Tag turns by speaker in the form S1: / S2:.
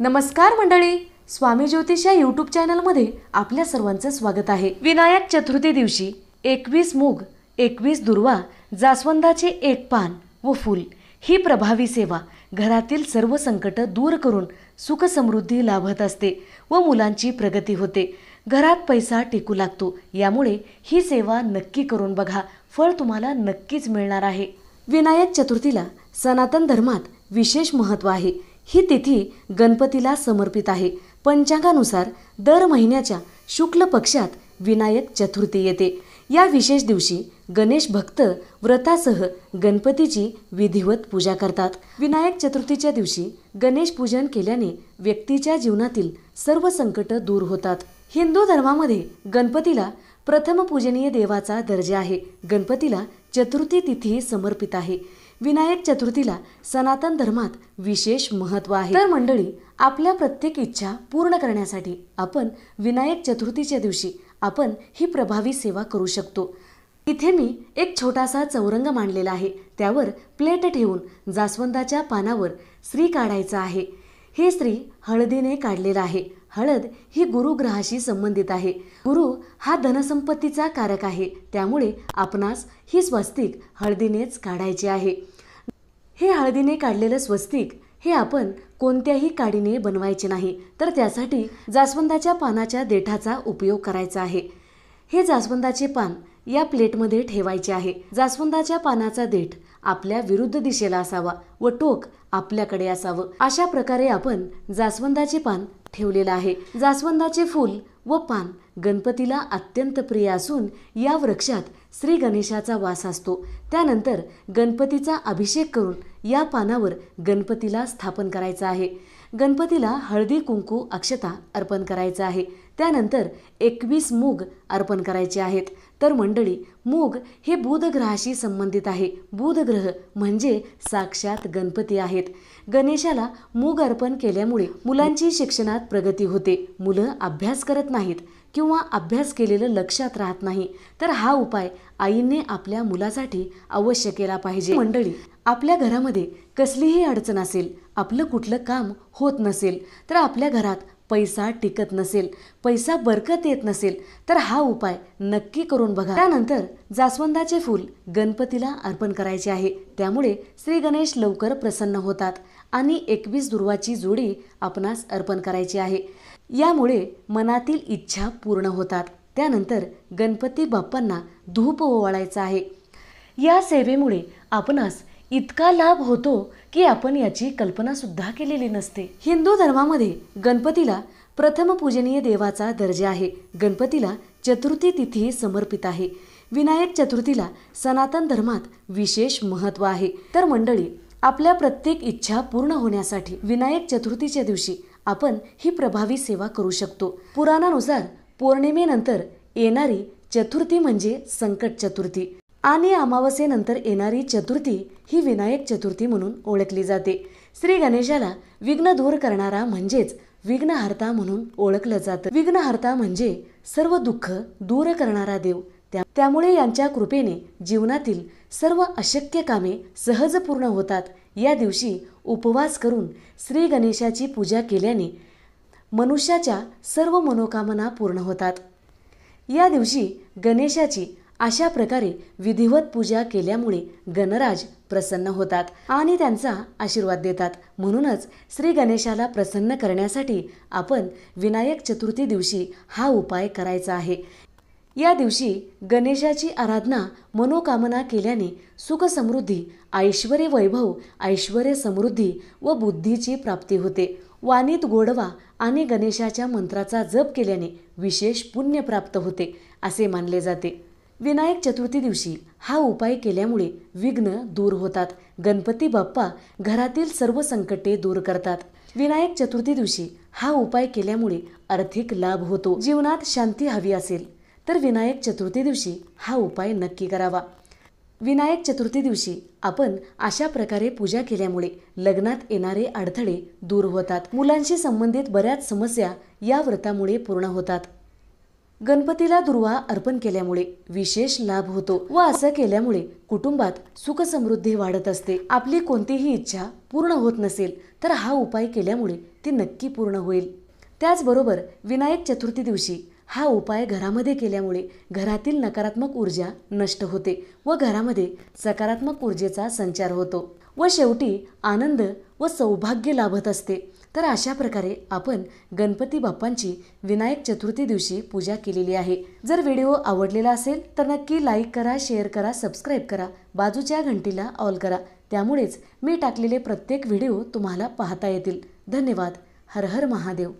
S1: नमस्कार मंडळी स्वामी ज्योतिष या युट्यूब चॅनलमध्ये आपल्या सर्वांचं स्वागत आहे विनायक चतुर्थी दिवशी एकवीस मूग एकवीस दुर्वा जास्वंदाचे एक पान व फूल ही प्रभावी सेवा घरातील सर्व संकट दूर करून सुखसमृद्धी लाभत असते व मुलांची प्रगती होते घरात पैसा टिकू लागतो यामुळे ही सेवा नक्की करून बघा फळ तुम्हाला नक्कीच मिळणार आहे विनायक चतुर्थीला सनातन धर्मात विशेष महत्त्व आहे ही तिथी गणपतीला समर्पित आहे पंचांगानुसार दर महिन्याच्या शुक्ल पक्षात विनायक चतुर्थी येते या विशेष दिवशी गणेश भक्त व्रतासह गणपतीची विधिवत पूजा करतात विनायक चतुर्थीच्या दिवशी गणेश पूजन केल्याने व्यक्तीच्या जीवनातील सर्व संकट दूर होतात हिंदू धर्मामध्ये गणपतीला प्रथम पूजनीय देवाचा दर्जा आहे गणपतीला चतुर्थी तिथी समर्पित आहे विनायक चतुर्थीला सनातन धर्मात विशेष महत्व आहे तर मंडळी आपल्या प्रत्येक इच्छा पूर्ण करण्यासाठी आपण विनायक चतुर्थीच्या दिवशी आपण ही प्रभावी सेवा करू शकतो इथे मी एक छोटासा चौरंग मांडलेला आहे त्यावर प्लेट ठेवून जास्वंदाच्या पानावर श्री काढायचा आहे हे स्त्री हळदीने काढलेलं आहे हळद ही गुरुग्रहाशी संबंधित आहे गुरु हा धनसंपत्तीचा कारक आहे त्यामुळे आपणास ही स्वस्तिक हळदीनेच काढायची आहे हे हळदीने काढलेलं स्वस्तिक हे आपण कोणत्याही काडीने बनवायचे नाही तर त्यासाठी जास्वंदाच्या पानाच्या देठाचा उपयोग करायचा आहे हे जास्वंदाचे पान या प्लेटमध्ये ठेवायचे आहे जास्वंदाच्या पानाचा देठ आपल्या विरुद्ध दिशेला असावा व टोक आपल्याकडे असावं अशा प्रकारे आपण जास्वंदाचे पान ठेवलेलं आहे जास्वंदाचे फूल व पान गणपतीला अत्यंत प्रिय असून या वृक्षात श्री गणेशाचा वास असतो त्यानंतर गणपतीचा अभिषेक करून या पानावर गणपतीला स्थापन करायचा आहे गणपतीला हळदी कुंकू अक्षता अर्पण करायचं आहे त्यानंतर एकवीस मूग अर्पण करायचे आहेत तर मंडळी मूग हे बुधग्रहाशी संबंधित आहे बुधग्रह म्हणजे साक्षात गणपती आहेत गणेशाला मूग अर्पण केल्यामुळे मुलांची शिक्षणात प्रगती होते मुलं अभ्यास करत नाहीत किंवा अभ्यास केलेलं लक्षात राहत नाही तर हा उपाय आईने आपल्या मुलासाठी अवश्य केला पाहिजे मंडळी आपल्या घरामध्ये कसलीही अडचण असेल आपलं कुठलं काम होत नसेल तर आपल्या घरात पैसा टिकत नसेल पैसा बरकत येत नसेल तर हा उपाय नक्की करून बघा त्यानंतर जास्वंदाचे फूल गणपतीला अर्पण करायचे आहे त्यामुळे श्री गणेश लवकर प्रसन्न होतात आणि एकवीस दुर्वाची जोडी आपणास अर्पण करायची आहे यामुळे मनातील इच्छा पूर्ण होतात त्यानंतर गणपती बाप्पांना धूप ओवाळायचा आहे या सेवेमुळे आपणास इतका लाभ होतो की आपण याची कल्पनासुद्धा केलेली नसते हिंदू धर्मामध्ये गणपतीला प्रथम पूजनीय देवाचा दर्जा आहे गणपतीला चतुर्थी तिथी समर्पित आहे विनायक चतुर्थीला सनातन धर्मात विशेष महत्त्व आहे तर मंडळी आपल्या प्रत्येक इच्छा पूर्ण होण्यासाठी विनायक चतुर्थीच्या दिवशी आपण ही प्रभावी सेवा करू शकतो पुराणानुसार पौर्णिमेनंतर येणारी चतुर्थी म्हणजे संकट चतुर्थी आणि अमावस्येनंतर येणारी चतुर्थी ही विनायक चतुर्थी म्हणून ओळखली जाते श्री गणेशाला विघ्न दूर करणारा म्हणजेच विघ्नहर्ता म्हणून ओळखलं जातं विघ्नहर्ता म्हणजे सर्व दुःख दूर करणारा देव त्यामुळे यांच्या कृपेने जीवनातील सर्व अशक्य कामे सहज पूर्ण होतात या दिवशी उपवास करून श्री गणेशाची पूजा केल्याने मनुष्याच्या सर्व मनोकामना पूर्ण होतात या दिवशी गणेशाची अशा प्रकारे विधिवत पूजा केल्यामुळे गणराज प्रसन्न होतात आणि त्यांचा आशीर्वाद देतात म्हणूनच श्री गणेशाला प्रसन्न करण्यासाठी आपण विनायक चतुर्थी दिवशी हा उपाय करायचा आहे या दिवशी गणेशाची आराधना मनोकामना केल्याने सुखसमृद्धी ऐश्वर वैभव ऐश्वर समृद्धी व बुद्धीची प्राप्ती होते वाणीत गोडवा आणि गणेशाच्या मंत्राचा जप केल्याने विशेष पुण्य प्राप्त होते असे मानले जाते विनायक चतुर्थी दिवशी हा उपाय केल्यामुळे विघ्न दूर होतात गणपती बाप्पा घरातील सर्व संकटे दूर करतात विनायक चतुर्थी दिवशी हा उपाय केल्यामुळे आर्थिक लाभ होतो जीवनात शांती हवी असेल तर विनायक चतुर्थी दिवशी हा उपाय नक्की करावा विनायक चतुर्थी दिवशी आपण अशा प्रकारे पूजा केल्यामुळे लग्नात येणारे अडथळे दूर होतात मुलांशी संबंधित बऱ्याच समस्या या व्रतामुळे पूर्ण होतात गणपतीला दुर्वा अर्पण केल्यामुळे विशेष लाभ होतो व असं केल्यामुळे कुटुंबात सुख समृद्धी वाढत असते आपली कोणतीही इच्छा पूर्ण होत नसेल तर हा उपाय केल्यामुळे ती नक्की पूर्ण होईल त्याचबरोबर विनायक चतुर्थी दिवशी हा उपाय घरामध्ये केल्यामुळे घरातील नकारात्मक ऊर्जा नष्ट होते व घरामध्ये सकारात्मक ऊर्जेचा संचार होतो व शेवटी आनंद व सौभाग्य लाभत असते तर अशा प्रकारे आपण गणपती बाप्पांची विनायक चतुर्थी दिवशी पूजा केलेली आहे जर व्हिडिओ आवडलेला असेल तर नक्की लाईक करा शेअर करा सबस्क्राईब करा बाजूच्या घंटीला ऑल करा त्यामुळेच मी टाकलेले प्रत्येक व्हिडिओ तुम्हाला पाहता येतील धन्यवाद हर हर महादेव